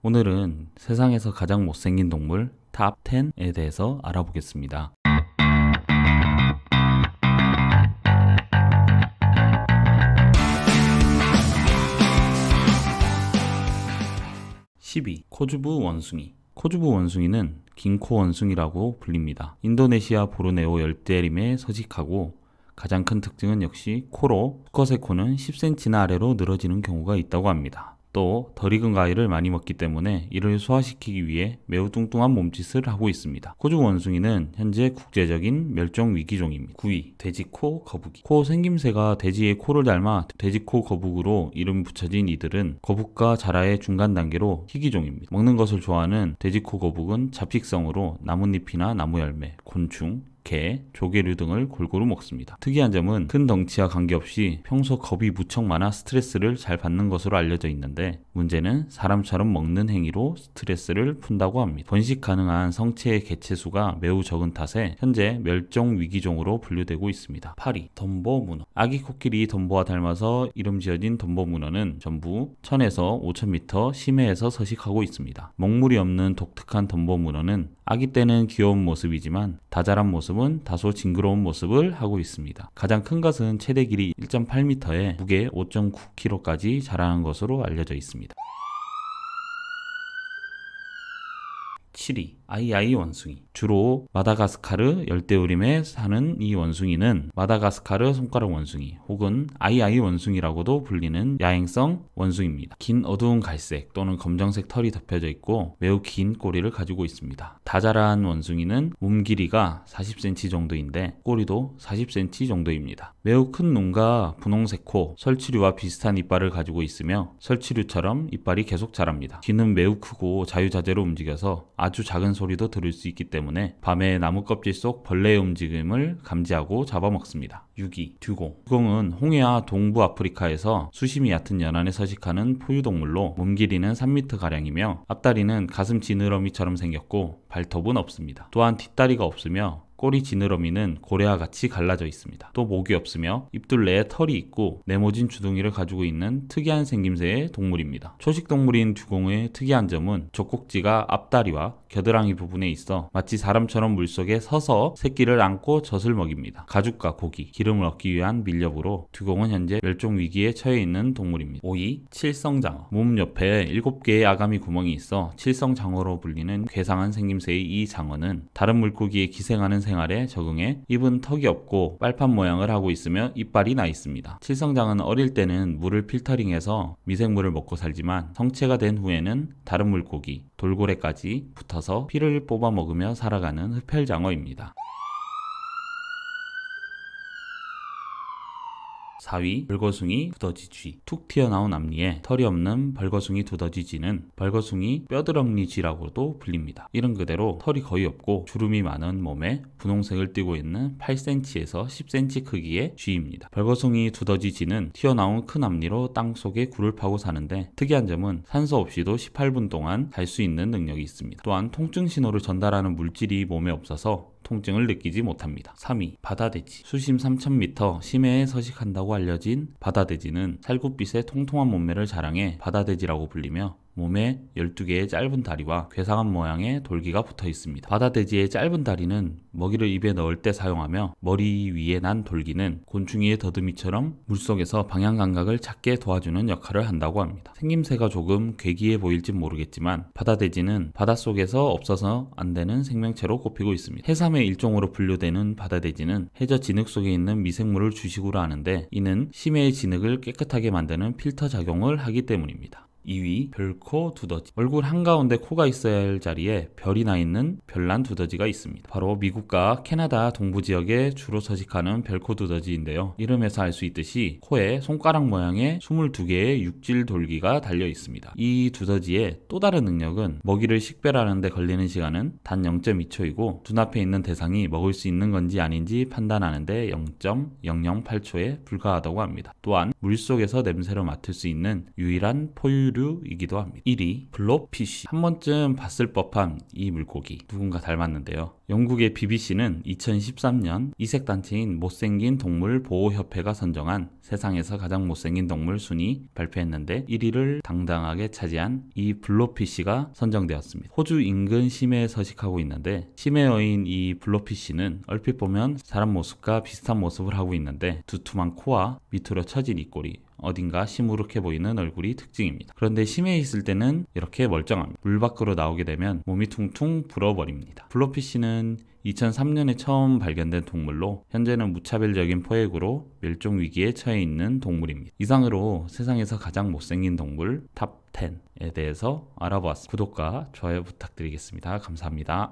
오늘은 세상에서 가장 못생긴 동물 탑 10에 대해서 알아보겠습니다. 1 2 코주부 원숭이 코주부 원숭이는 긴코 원숭이라고 불립니다. 인도네시아 보르네오 열대림에 서식하고 가장 큰 특징은 역시 코로 수컷의 코는 10cm나 아래로 늘어지는 경우가 있다고 합니다. 또덜 익은 과일을 많이 먹기 때문에 이를 소화시키기 위해 매우 뚱뚱한 몸짓을 하고 있습니다. 호주 원숭이는 현재 국제적인 멸종 위기종입니다. 9위 돼지코 거북이 코 생김새가 돼지의 코를 닮아 돼지코 거북으로 이름 붙여진 이들은 거북과 자라의 중간 단계로 희귀종입니다. 먹는 것을 좋아하는 돼지코 거북은 잡식성으로 나뭇잎이나 나무열매, 곤충, 게, 조개류 등을 골고루 먹습니다. 특이한 점은 큰 덩치와 관계없이 평소 겁이 무척 많아 스트레스를 잘 받는 것으로 알려져 있는데 문제는 사람처럼 먹는 행위로 스트레스를 푼다고 합니다. 번식 가능한 성체의 개체수가 매우 적은 탓에 현재 멸종 위기종으로 분류되고 있습니다. 파리, 덤보 문어. 아기 코끼리 덤보와 닮아서 이름 지어진 덤보 문어는 전부 1000에서 5000m 심해에서 서식하고 있습니다. 먹물이 없는 독특한 덤보 문어는 아기 때는 귀여운 모습이지만 다자란 모습은 다소 징그러운 모습을 하고 있습니다. 가장 큰 것은 최대 길이 1.8m에 무게 5.9kg까지 자라는 것으로 알려져 있습니다. 7위 아이아이 원숭이. 주로 마다가스카르 열대우림에 사는 이 원숭이는 마다가스카르 손가락 원숭이 혹은 아이아이 원숭이라고도 불리는 야행성 원숭이입니다. 긴 어두운 갈색 또는 검정색 털이 덮여져 있고 매우 긴 꼬리를 가지고 있습니다. 다자라한 원숭이는 몸 길이가 40cm 정도인데 꼬리도 40cm 정도입니다. 매우 큰 눈과 분홍색 코, 설치류와 비슷한 이빨을 가지고 있으며 설치류처럼 이빨이 계속 자랍니다. 귀는 매우 크고 자유자재로 움직여서 아주 작은 소리도 들을 수 있기 때문에 밤에 나무 껍질 속 벌레의 움직임을 감지하고 잡아먹습니다. 6위 듀공 듀공은 홍해와 동부 아프리카에서 수심이 얕은 연안에 서식하는 포유동물로 몸 길이는 3m가량이며 앞다리는 가슴 지느러미처럼 생겼고 발톱은 없습니다. 또한 뒷다리가 없으며 꼬리 지느러미는 고래와 같이 갈라져 있습니다. 또 목이 없으며 입둘레에 털이 있고 네모진 주둥이를 가지고 있는 특이한 생김새의 동물입니다. 초식동물인 두공의 특이한 점은 젖꼭지가 앞다리와 겨드랑이 부분에 있어 마치 사람처럼 물속에 서서 새끼를 안고 젖을 먹입니다. 가죽과 고기, 기름을 얻기 위한 밀렵으로 두공은 현재 멸종 위기에 처해 있는 동물입니다. 5위 칠성장어 몸 옆에 7개의 아가미 구멍이 있어 칠성장어로 불리는 괴상한 생김새의 이 장어는 다른 물고기에 기생하는 생활에 적응해 입은 턱이 없고 빨판 모양을 하고 있으며 이빨이 나 있습니다. 칠성장은 어릴 때는 물을 필터링해서 미생물을 먹고 살지만 성체가 된 후에는 다른 물고기, 돌고래까지 붙어서 피를 뽑아 먹으며 살아가는 흡혈장어입니다. 4위 벌거숭이 두더지쥐 툭 튀어나온 앞니에 털이 없는 벌거숭이 두더지쥐는 벌거숭이 뼈드렁니쥐라고도 불립니다. 이름 그대로 털이 거의 없고 주름이 많은 몸에 분홍색을 띠고 있는 8cm에서 10cm 크기의 쥐입니다. 벌거숭이 두더지쥐는 튀어나온 큰 앞니로 땅속에 굴을 파고 사는데 특이한 점은 산소 없이도 18분 동안 갈 수 있는 능력이 있습니다. 또한 통증 신호를 전달하는 물질이 몸에 없어서 통증을 느끼지 못합니다. 3위 바다돼지 수심 3,000m 심해에 서식한다고 알려진 바다돼지는 살구빛의 통통한 몸매를 자랑해 바다돼지라고 불리며 몸에 12개의 짧은 다리와 괴상한 모양의 돌기가 붙어 있습니다. 바다돼지의 짧은 다리는 먹이를 입에 넣을 때 사용하며 머리 위에 난 돌기는 곤충이의 더듬이처럼 물속에서 방향 감각을 찾게 도와주는 역할을 한다고 합니다. 생김새가 조금 괴기해 보일진 모르겠지만 바다돼지는 바닷속에서 없어서 안 되는 생명체로 꼽히고 있습니다. 해삼의 일종으로 분류되는 바다돼지는 해저 진흙 속에 있는 미생물을 주식으로 하는데 이는 심해의 진흙을 깨끗하게 만드는 필터 작용을 하기 때문입니다. 2위 별코 두더지 얼굴 한가운데 코가 있어야 할 자리에 별이 나 있는 별난 두더지가 있습니다. 바로 미국과 캐나다 동부 지역에 주로 서식하는 별코 두더지인데요. 이름에서 알 수 있듯이 코에 손가락 모양의 22개의 육질 돌기가 달려 있습니다. 이 두더지의 또 다른 능력은 먹이를 식별하는 데 걸리는 시간은 단 0.2초이고 눈앞에 있는 대상이 먹을 수 있는 건지 아닌지 판단하는데 0.008초에 불과하다고 합니다. 또한 물속에서 냄새로 맡을 수 있는 유일한 포유류 조류이기도 합니다. 1위 블러피쉬 한 번쯤 봤을 법한 이 물고기 누군가 닮았는데요. 영국의 BBC는 2013년 이색단체인 못생긴 동물 보호협회가 선정한 세상에서 가장 못생긴 동물 순위 발표했는데 1위를 당당하게 차지한 이 블로피쉬가 선정되었습니다. 호주 인근 심해에 서식하고 있는데 심해어인 이 블로피쉬는 얼핏 보면 사람 모습과 비슷한 모습을 하고 있는데 두툼한 코와 밑으로 처진 입꼬리 어딘가 시무룩해 보이는 얼굴이 특징입니다. 그런데 심해 있을 때는 이렇게 멀쩡합니다. 물 밖으로 나오게 되면 몸이 퉁퉁 불어버립니다. 블로피쉬는 2003년에 처음 발견된 동물로 현재는 무차별적인 포획으로 멸종 위기에 처해 있는 동물입니다. 이상으로 세상에서 가장 못생긴 동물 탑 10에 대해서 알아보았습니다. 구독과 좋아요 부탁드리겠습니다. 감사합니다.